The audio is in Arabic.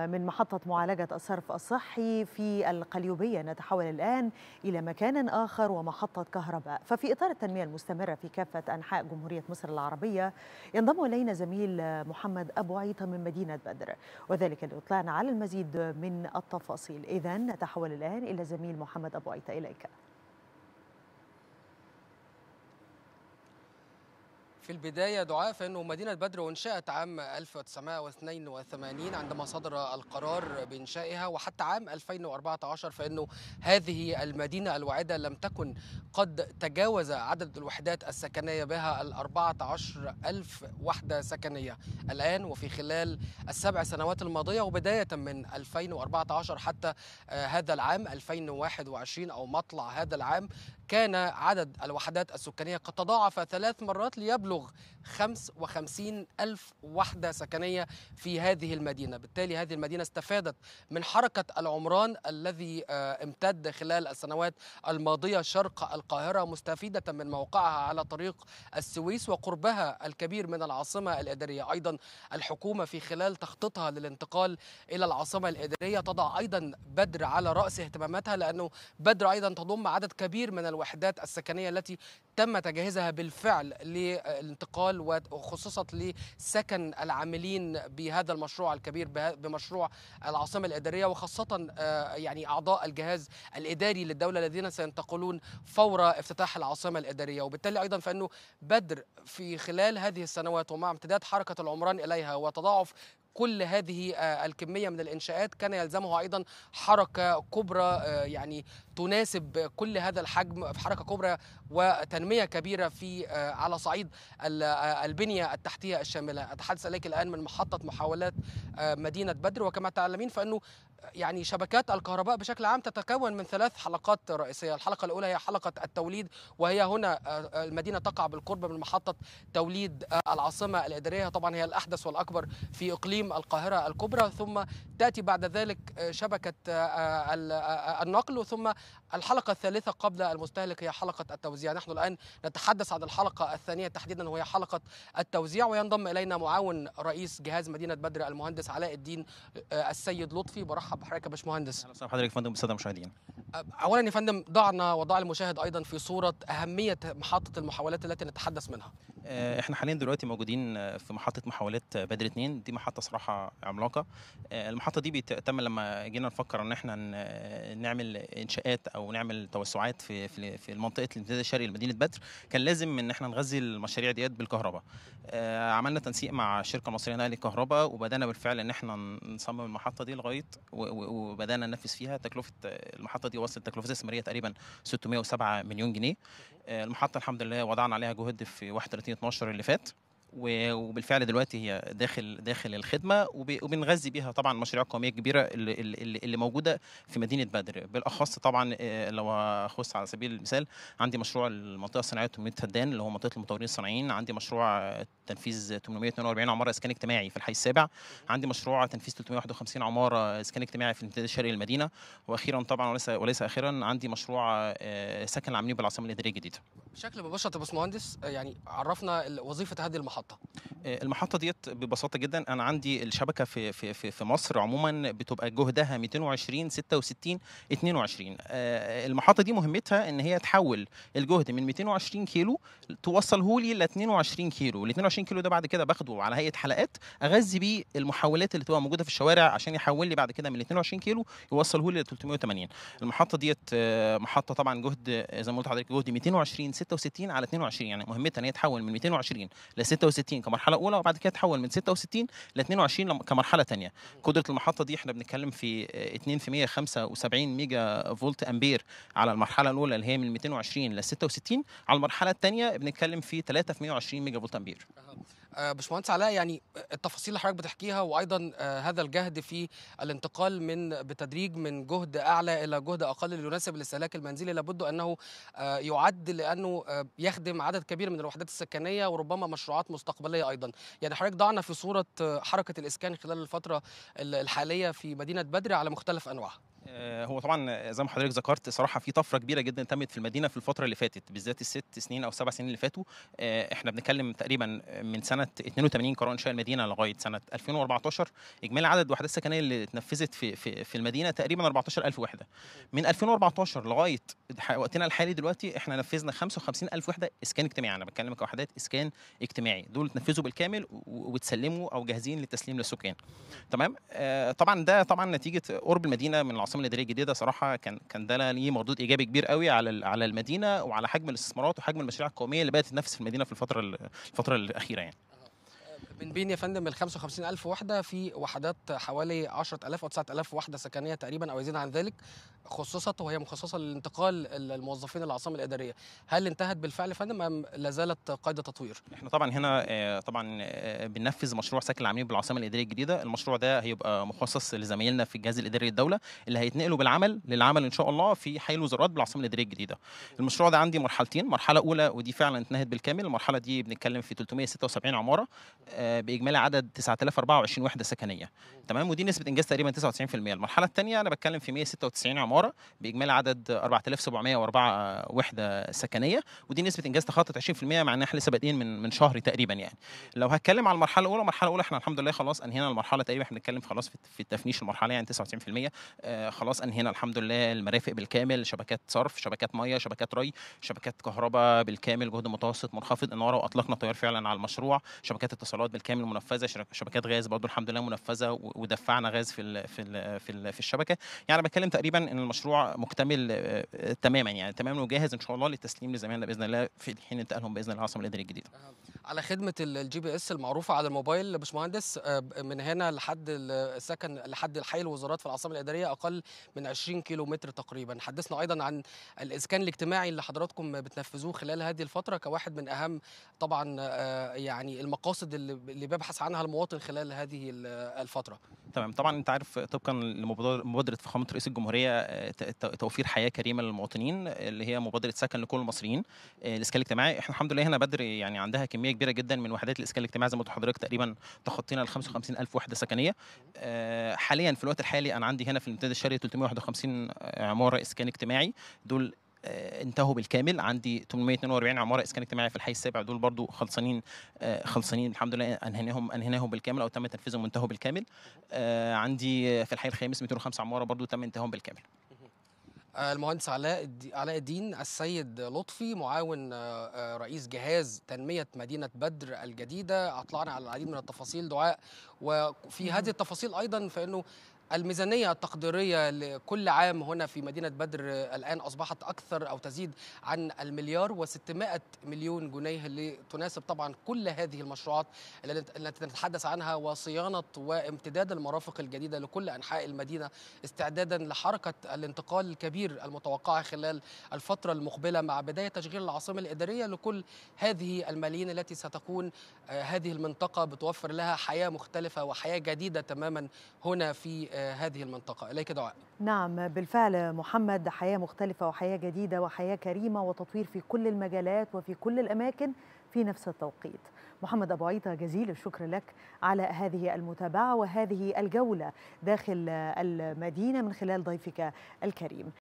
من محطة معالجة الصرف الصحي في القليوبية نتحول الآن إلى مكان آخر ومحطة كهرباء ففي إطار التنمية المستمرة في كافة أنحاء جمهورية مصر العربية ينضم إلينا زميل محمد أبو عيطة من مدينة بدر وذلك لإطلاعنا على المزيد من التفاصيل إذا نتحول الآن إلى زميل محمد أبو عيطة إليك في البداية دعاء فإنه مدينة بدر أنشأت عام 1982 عندما صدر القرار بإنشائها وحتى عام 2014 فإنه هذه المدينة الواعدة لم تكن قد تجاوز عدد الوحدات السكنية بها ال 14 ألف وحدة سكنية الآن وفي خلال السبع سنوات الماضية وبداية من 2014 حتى آه، هذا العام 2021 أو مطلع هذا العام كان عدد الوحدات السكانية قد تضاعف ثلاث مرات ليبلغ تبلغ 55 ألف وحدة سكنية في هذه المدينة بالتالي هذه المدينة استفادت من حركة العمران الذي آه، امتد خلال السنوات الماضية شرق القاهرة مستفيدة من موقعها على طريق السويس وقربها الكبير من العاصمة الإدارية أيضا الحكومة في خلال تخطيطها للانتقال إلى العاصمة الإدارية تضع أيضا بدر على رأس اهتماماتها لأنه بدر أيضا تضم عدد كبير من الوحدات السكنية التي تم تجهيزها بالفعل للانتقال وخصصت لسكن العاملين بهذا المشروع الكبير بمشروع العاصمة الإدارية وخاصة آه، يعني أعضاء الجهاز الإداري للدولة الذين سينتقلون فور افتتاح العاصمة الإدارية وبالتالي أيضا فإنه بدر في خلال هذه السنوات ومع امتداد حركة العمران إليها وتضاعف كل هذه آه، الكميه من الانشاءات كان يلزمها ايضا حركه كبرى آه، يعني تناسب كل هذا الحجم في حركه كبرى وتنميه كبيره في آه، على صعيد البنيه التحتيه الشامله اتحدث اليك الان من محطه محاولات مدينه بدر وكما تعلمين فانه يعني شبكات الكهرباء بشكل عام تتكون من ثلاث حلقات رئيسية الحلقة الأولى هي حلقة التوليد وهي هنا آه، آه، المدينة تقع بالقرب من محطة توليد آه، العاصمة الإدارية طبعا هي الأحدث والأكبر في إقليم القاهرة الكبرى ثم تأتي بعد ذلك شبكة النقل ثم الحلقة الثالثة قبل المستهلك هي حلقة التوزيع نحن الآن نتحدث عن الحلقة الثانية تحديدا وهي حلقة التوزيع وينضم إلينا معاون رئيس جهاز مدينة بدر المهندس علاء الدين السيد لطفي برحب مرحبا بحضرتك يا باشمهندس اهلا وسهلا بحضرتك يا فندم بالساده المشاهدين أه، اولا يا فندم ضعنا وضع المشاهد ايضا في صوره اهميه محطه المحاولات التي نتحدث منها آه، احنا حاليا دلوقتي موجودين آه، في محطه محاولات آه، بدر 2 دي محطه صراحه عملاقه المحطه دي بيتم لما جينا نفكر ان احنا نعمل انشاءات او نعمل توسعات في في منطقه الامتداد الشرقي لمدينه بدر كان لازم ان احنا نغذي المشاريع ديت بالكهرباء عملنا تنسيق مع شركه مصريه نقل الكهرباء وبدانا بالفعل ان احنا نصمم المحطه دي لغايه وبدانا ننفذ فيها تكلفه المحطه دي وصلت تكلفه استثماريه تقريبا 607 مليون جنيه المحطه الحمد لله وضعنا عليها جهد في 31 12 اللي فات وبالفعل دلوقتي هي داخل داخل الخدمه وبنغذي بيها طبعا مشاريع قوميه كبيره اللي, اللي, موجوده في مدينه بدر بالاخص طبعا آه، لو اخص على سبيل المثال عندي مشروع المنطقه الصناعيه 800 فدان اللي هو منطقه المطورين الصناعيين عندي مشروع تنفيذ 842 عماره اسكان اجتماعي في الحي السابع عندي مشروع تنفيذ 351 عماره اسكان اجتماعي في الامتداد الشرقي للمدينه واخيرا طبعا وليس وليس اخيرا عندي مشروع آه، سكن العاملين بالعاصمه الاداريه الجديده شكل ببساطه انت باشمهندس يعني عرفنا وظيفه هذه المحطه آه، المحطه ديت ببساطه جدا انا عندي الشبكه في في في, في مصر عموما بتبقى جهدها 220 66 22 المحطه دي مهمتها ان هي تحول الجهد من 220 كيلو توصله لي ل 22 كيلو ال 22 كيلو ده بعد كده باخده على هيئه حلقات اغذي بيه المحولات اللي تبقى موجوده في الشوارع عشان يحول لي بعد كده من 22 كيلو يوصله لي ل 380 المحطه ديت آه، محطه طبعا جهد آه، زي ما قلت لحضرتك جهد 220 66 على 22 يعني مهمتها ان هي تحول من 220 ل 66 كمرحله اولى وبعد كده تحول من 66 ل 22 كمرحله ثانيه قدره المحطه دي احنا بنتكلم في 2 آه، في 175 ميجا فولت امبير على المرحله الاولى اللي هي من 220 ل 66 على المرحله الثانيه بنتكلم في 3 في 120 ميجا فولت امبير آه، باشمهندس علاء يعني التفاصيل اللي حضرتك بتحكيها وايضا آه، هذا الجهد في الانتقال من بتدريج من جهد اعلى الى جهد اقل اللي يناسب الاستهلاك المنزلي لابد انه آه، يعد لانه يخدم عدد كبير من الوحدات السكنيه وربما مشروعات مستقبليه ايضا يعني حضرتك ضعنا في صوره حركه الاسكان خلال الفتره الحاليه في مدينه بدر على مختلف انواعها آه، هو طبعا زي ما حضرتك ذكرت صراحه في طفره كبيره جدا تمت في المدينه في الفتره اللي فاتت بالذات الست سنين او السبع سنين اللي فاتوا آه، احنا بنتكلم تقريبا من سنه 82 قرار انشاء المدينه لغايه سنه 2014 اجمالي عدد الوحدات السكنيه اللي اتنفذت في في, في المدينه تقريبا 14000 وحده من 2014 لغايه وقتنا الحالي دلوقتي احنا نفذنا 55000 وحده اسكان اجتماعي انا بتكلم كوحدات اسكان اجتماعي دول اتنفذوا بالكامل وتسلموا او جاهزين للتسليم للسكان تمام آه، طبعا ده طبعا نتيجه قرب المدينه من العاصمه العاصمه الاداريه الجديده صراحه كان كان ده ليه مردود ايجابي كبير قوي على على المدينه وعلى حجم الاستثمارات وحجم المشاريع القوميه اللي بدات تنافس في المدينه في الفتره الفتره الاخيره يعني من بين يا فندم ال 55000 وحده في وحدات حوالي 10000 او 9000 وحده سكنيه تقريبا او يزيد عن ذلك خصصت وهي مخصصه للانتقال الموظفين العاصمه الاداريه، هل انتهت بالفعل يا فندم ام لا زالت قيد تطوير؟ احنا طبعا هنا آه، طبعا آه، بننفذ مشروع سكن العاملين بالعاصمه الاداريه الجديده، المشروع ده هيبقى مخصص لزمايلنا في الجهاز الاداري للدوله اللي هيتنقلوا بالعمل للعمل ان شاء الله في حي الوزارات بالعاصمه الاداريه الجديده. المشروع ده عندي مرحلتين، مرحله اولى ودي فعلا انتهت بالكامل، المرحله دي بنتكلم في 376 عماره آه، آه، باجمالي عدد 9024 وحده سكنيه تمام ودي نسبه انجاز تقريبا 99% المرحله الثانيه انا بتكلم في 196 عماره باجمالي عدد 4704 آه، وحده سكنيه ودي نسبه انجاز تخطت 20% مع ان احنا لسه بادئين من من شهر تقريبا يعني لو هتكلم على المرحله الاولى المرحله الاولى احنا الحمد لله خلاص انهينا المرحله تقريبا احنا بنتكلم خلاص في التفنيش المرحله يعني 99% آه خلاص انهينا الحمد لله المرافق بالكامل شبكات صرف شبكات ميه شبكات ري شبكات كهرباء بالكامل جهد متوسط منخفض اناره واطلقنا تيار فعلا على المشروع شبكات اتصالات بالكامل منفذه شبكات غاز برضو الحمد لله منفذه ودفعنا غاز في الـ في الـ في, الـ في الشبكه يعني انا بتكلم تقريبا ان المشروع مكتمل آه، تماما يعني تماما وجاهز ان شاء الله للتسليم لزمايلنا باذن الله في حين انتقالهم باذن الله العاصمه الاداريه الجديده على خدمه الجي بي اس المعروفه على الموبايل يا باشمهندس آه، من هنا لحد السكن لحد حي الوزارات في العاصمه الاداريه اقل من 20 كيلو متر تقريبا حدثنا ايضا عن الاسكان الاجتماعي اللي حضراتكم بتنفذوه خلال هذه الفتره كواحد من اهم طبعا آه، يعني المقاصد اللي اللي بيبحث عنها المواطن خلال هذه الفتره تمام طبعا انت عارف طبقا لمبادره فخامه رئيس الجمهوريه آه، توفير حياه كريمه للمواطنين اللي هي مبادره سكن لكل المصريين آه، الاسكان الاجتماعي احنا الحمد لله هنا بدر يعني عندها كميه كبيره جدا من وحدات الاسكان الاجتماعي زي ما قلت لحضرتك تقريبا تخطينا ال 55000 وحده سكنيه آه، حاليا في الوقت الحالي انا عندي هنا في الامتداد الشرقي 351 عماره اسكان اجتماعي دول آه، انتهوا بالكامل عندي 842 عماره اسكان اجتماعي في الحي السابع دول برضو خلصانين آه، خلصانين الحمد لله انهيناهم انهيناهم بالكامل او تم تنفيذهم وانتهوا بالكامل آه، عندي في الحي الخامس 205 عماره برضو تم انتهاهم بالكامل المهندس علاء علاء الدين السيد لطفي معاون رئيس جهاز تنميه مدينه بدر الجديده اطلعنا على العديد من التفاصيل دعاء وفي هذه التفاصيل ايضا فانه الميزانية التقديرية لكل عام هنا في مدينة بدر الآن أصبحت أكثر أو تزيد عن المليار و600 مليون جنيه لتناسب طبعا كل هذه المشروعات التي نتحدث عنها وصيانة وامتداد المرافق الجديدة لكل أنحاء المدينة استعدادا لحركة الانتقال الكبير المتوقعة خلال الفترة المقبلة مع بداية تشغيل العاصمة الإدارية لكل هذه الملايين التي ستكون آه، هذه المنطقة بتوفر لها حياة مختلفة وحياة جديدة تماما هنا في هذه المنطقة إليك دعاء نعم بالفعل محمد حياة مختلفة وحياة جديدة وحياة كريمة وتطوير في كل المجالات وفي كل الأماكن في نفس التوقيت محمد أبو عيطة جزيل الشكر لك على هذه المتابعة وهذه الجولة داخل المدينة من خلال ضيفك الكريم